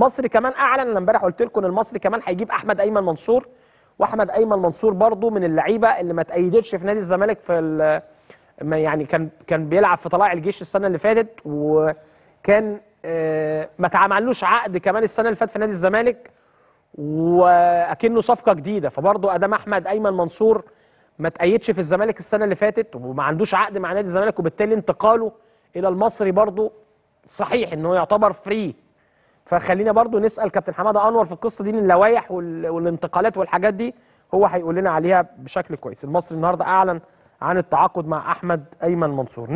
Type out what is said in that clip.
المصري كمان اعلن انا امبارح قلت لكم ان المصري كمان هيجيب احمد ايمن منصور واحمد ايمن منصور برضو من اللعيبه اللي ما تأيدتش في نادي الزمالك في يعني كان كان بيلعب في طلائع الجيش السنه اللي فاتت وكان آه، ما تعملوش عقد كمان السنه اللي فاتت في نادي الزمالك واكنه صفقه جديده فبرضه ادام احمد ايمن منصور ما تأيدش في الزمالك السنه اللي فاتت وما عندوش عقد مع نادي الزمالك وبالتالي انتقاله الى المصري برضه صحيح انه يعتبر فري فخلينا برضو نسال كابتن حماده انور في القصه دي من اللوائح والانتقالات والحاجات دي هو هيقول لنا عليها بشكل كويس المصري النهارده اعلن عن التعاقد مع احمد ايمن منصور